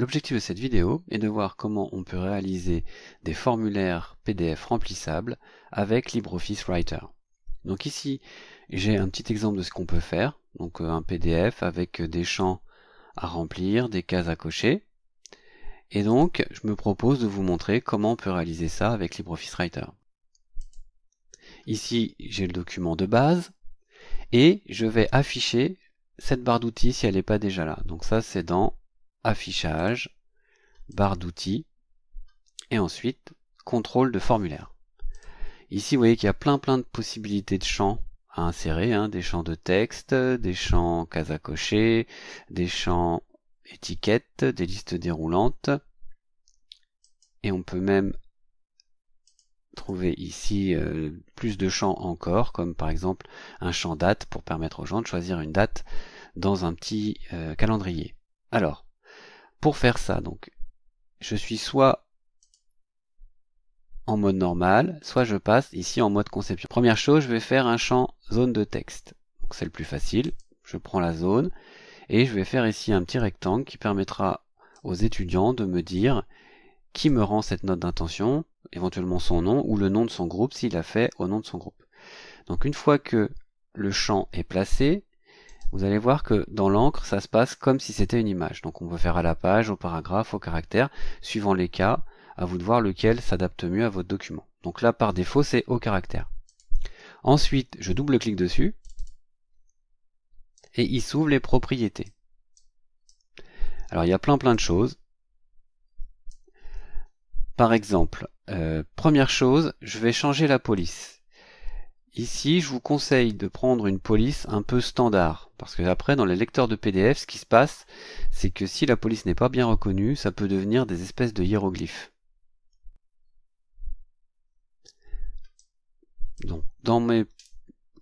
L'objectif de cette vidéo est de voir comment on peut réaliser des formulaires PDF remplissables avec LibreOffice Writer. Donc ici, j'ai un petit exemple de ce qu'on peut faire. Donc euh, un PDF avec des champs à remplir, des cases à cocher. Et donc, je me propose de vous montrer comment on peut réaliser ça avec LibreOffice Writer. Ici, j'ai le document de base et je vais afficher cette barre d'outils si elle n'est pas déjà là. Donc ça, c'est dans affichage, barre d'outils, et ensuite contrôle de formulaire. Ici, vous voyez qu'il y a plein plein de possibilités de champs à insérer, hein, des champs de texte, des champs cases à cocher, des champs étiquettes, des listes déroulantes. Et on peut même trouver ici euh, plus de champs encore, comme par exemple un champ date pour permettre aux gens de choisir une date dans un petit euh, calendrier. Alors, pour faire ça, donc, je suis soit en mode normal, soit je passe ici en mode conception. Première chose, je vais faire un champ zone de texte. Donc c'est le plus facile. Je prends la zone et je vais faire ici un petit rectangle qui permettra aux étudiants de me dire qui me rend cette note d'intention, éventuellement son nom ou le nom de son groupe s'il a fait au nom de son groupe. Donc une fois que le champ est placé, vous allez voir que dans l'encre, ça se passe comme si c'était une image. Donc on peut faire à la page, au paragraphe, au caractère, suivant les cas, à vous de voir lequel s'adapte mieux à votre document. Donc là, par défaut, c'est au caractère. Ensuite, je double-clique dessus, et il s'ouvre les propriétés. Alors il y a plein plein de choses. Par exemple, euh, première chose, je vais changer la police. Ici, je vous conseille de prendre une police un peu standard, parce que après, dans les lecteurs de PDF, ce qui se passe, c'est que si la police n'est pas bien reconnue, ça peut devenir des espèces de hiéroglyphes. Donc, dans mes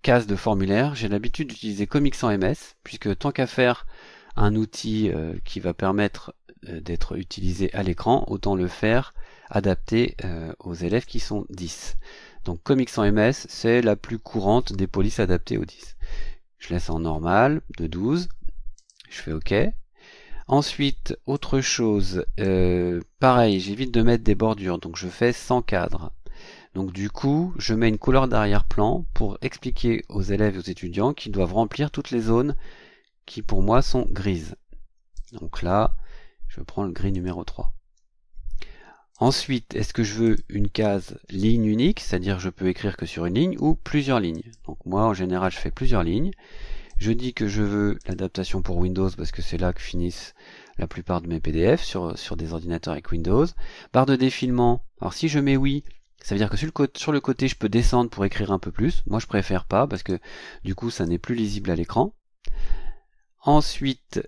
cases de formulaire, j'ai l'habitude d'utiliser Comics sans MS, puisque tant qu'à faire un outil euh, qui va permettre euh, d'être utilisé à l'écran, autant le faire adapté euh, aux élèves qui sont 10. Donc comics Sans ms c'est la plus courante des polices adaptées au 10. Je laisse en normal, de 12. Je fais OK. Ensuite, autre chose, euh, pareil, j'évite de mettre des bordures, donc je fais sans cadre. Donc du coup, je mets une couleur d'arrière-plan pour expliquer aux élèves et aux étudiants qu'ils doivent remplir toutes les zones qui pour moi sont grises. Donc là, je prends le gris numéro 3. Ensuite, est-ce que je veux une case ligne unique, c'est-à-dire je peux écrire que sur une ligne ou plusieurs lignes. Donc moi, en général, je fais plusieurs lignes. Je dis que je veux l'adaptation pour Windows parce que c'est là que finissent la plupart de mes PDF sur, sur, des ordinateurs avec Windows. Barre de défilement, alors si je mets oui, ça veut dire que sur le, côté, sur le côté je peux descendre pour écrire un peu plus. Moi je préfère pas parce que du coup ça n'est plus lisible à l'écran. Ensuite,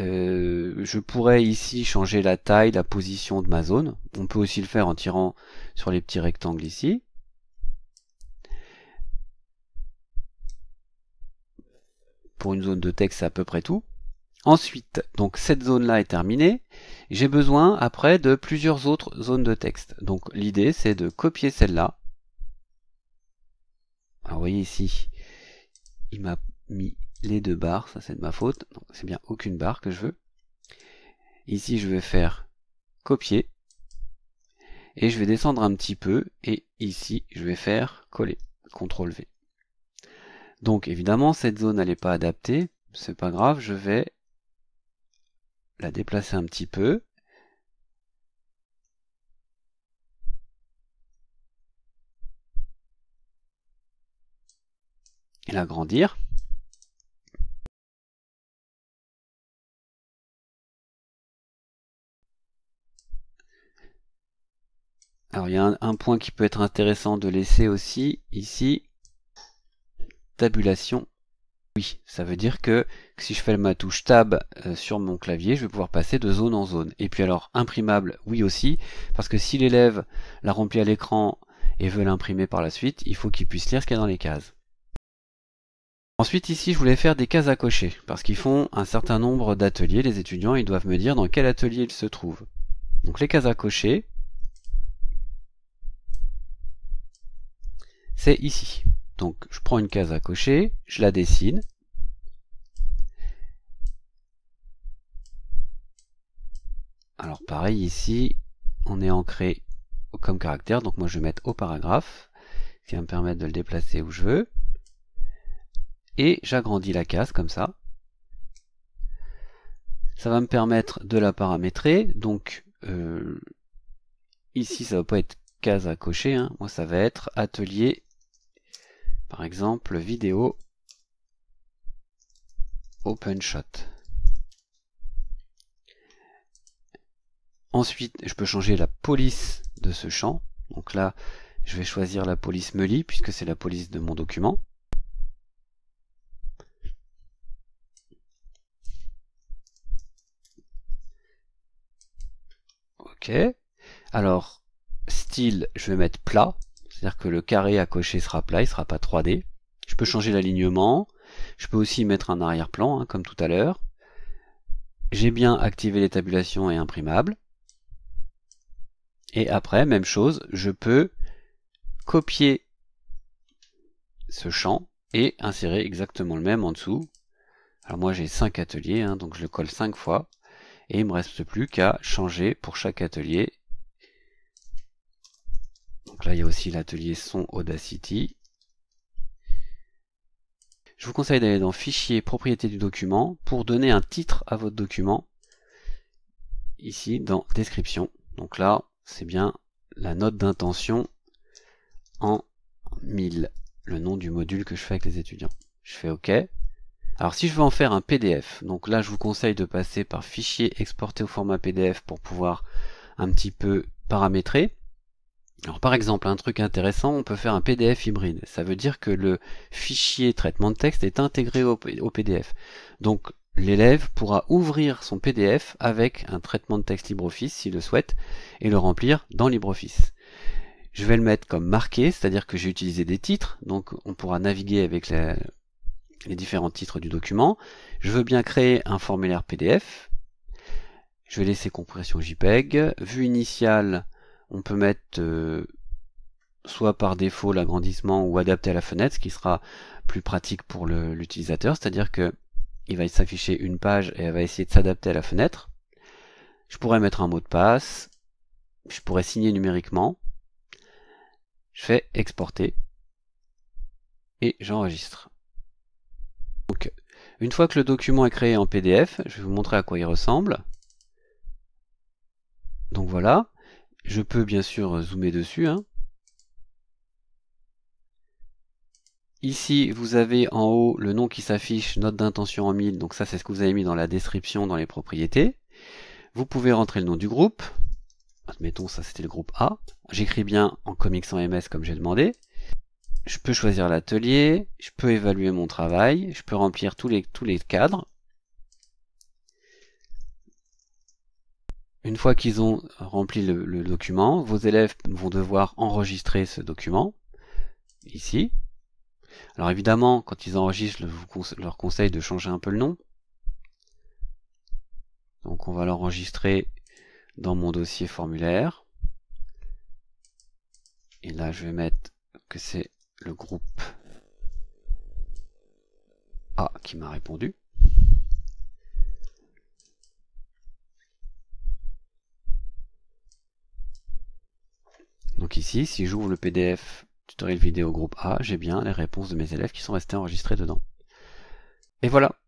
euh, je pourrais ici changer la taille, la position de ma zone. On peut aussi le faire en tirant sur les petits rectangles ici. Pour une zone de texte, c'est à peu près tout. Ensuite, donc cette zone-là est terminée. J'ai besoin après de plusieurs autres zones de texte. Donc l'idée, c'est de copier celle-là. vous voyez ici, il m'a mis les deux barres, ça c'est de ma faute, donc c'est bien aucune barre que je veux. Ici je vais faire copier, et je vais descendre un petit peu, et ici je vais faire coller, CTRL V. Donc évidemment cette zone elle n'est pas adaptée, c'est pas grave, je vais la déplacer un petit peu, et l'agrandir. Alors il y a un, point qui peut être intéressant de laisser aussi ici. Tabulation. Oui, ça veut dire que, si je fais ma touche Tab euh, sur mon clavier, je vais pouvoir passer de zone en zone. Et puis alors, imprimable, oui aussi, parce que si l'élève la remplit à l'écran et veut l'imprimer par la suite, il faut qu'il puisse lire ce qu'il y a dans les cases. Ensuite ici je voulais faire des cases à cocher, parce qu'ils font un certain nombre d'ateliers, les étudiants ils doivent me dire dans quel atelier ils se trouvent. Donc les cases à cocher, c'est ici. Donc je prends une case à cocher, je la dessine. Alors pareil ici, on est ancré comme caractère, donc moi je vais mettre au paragraphe, ce qui va me permettre de le déplacer où je veux. Et j'agrandis la case comme ça. Ça va me permettre de la paramétrer, donc euh, ici ça va pas être case à cocher, hein. moi ça va être atelier par exemple, vidéo Open Shot. Ensuite, je peux changer la police de ce champ. Donc là, je vais choisir la police Meli, puisque c'est la police de mon document. Ok. Alors, style, je vais mettre plat, c'est-à-dire que le carré à cocher sera plat, il sera pas 3D. Je peux changer l'alignement. Je peux aussi mettre un arrière-plan, hein, comme tout à l'heure. J'ai bien activé les tabulations et imprimable. Et après, même chose, je peux copier ce champ et insérer exactement le même en dessous. Alors moi j'ai 5 ateliers, hein, donc je le colle 5 fois. Et il me reste plus qu'à changer pour chaque atelier donc là, il y a aussi l'atelier son Audacity. Je vous conseille d'aller dans Fichier, propriété du document pour donner un titre à votre document. Ici, dans Description. Donc là, c'est bien la note d'intention en 1000, le nom du module que je fais avec les étudiants. Je fais OK. Alors si je veux en faire un PDF, donc là je vous conseille de passer par fichier Exporter au format PDF pour pouvoir un petit peu paramétrer. Alors par exemple, un truc intéressant, on peut faire un PDF hybride. Ça veut dire que le fichier traitement de texte est intégré au, PDF. Donc l'élève pourra ouvrir son PDF avec un traitement de texte LibreOffice s'il le souhaite et le remplir dans LibreOffice. Je vais le mettre comme marqué, c'est-à-dire que j'ai utilisé des titres, donc on pourra naviguer avec les différents titres du document. Je veux bien créer un formulaire PDF. Je vais laisser compression JPEG, vue initiale on peut mettre euh, soit par défaut l'agrandissement ou adapter à la fenêtre, ce qui sera plus pratique pour l'utilisateur, c'est-à-dire que il va s'afficher une page et elle va essayer de s'adapter à la fenêtre. Je pourrais mettre un mot de passe, je pourrais signer numériquement, je fais exporter et j'enregistre. Donc, une fois que le document est créé en PDF, je vais vous montrer à quoi il ressemble. Donc voilà, je peux bien sûr zoomer dessus. Hein. Ici, vous avez en haut le nom qui s'affiche, note d'intention en mille. donc ça c'est ce que vous avez mis dans la description, dans les propriétés. Vous pouvez rentrer le nom du groupe. Admettons, ça c'était le groupe A. J'écris bien en comics en MS comme j'ai demandé. Je peux choisir l'atelier, je peux évaluer mon travail, je peux remplir tous les, tous les cadres. Une fois qu'ils ont rempli le, document, vos élèves vont devoir enregistrer ce document, ici. Alors évidemment, quand ils enregistrent, je vous leur conseille de changer un peu le nom. Donc on va l'enregistrer dans mon dossier formulaire. Et là, je vais mettre que c'est le groupe A qui m'a répondu. ici, si j'ouvre le PDF tutoriel vidéo groupe A, j'ai bien les réponses de mes élèves qui sont restées enregistrées dedans. Et voilà,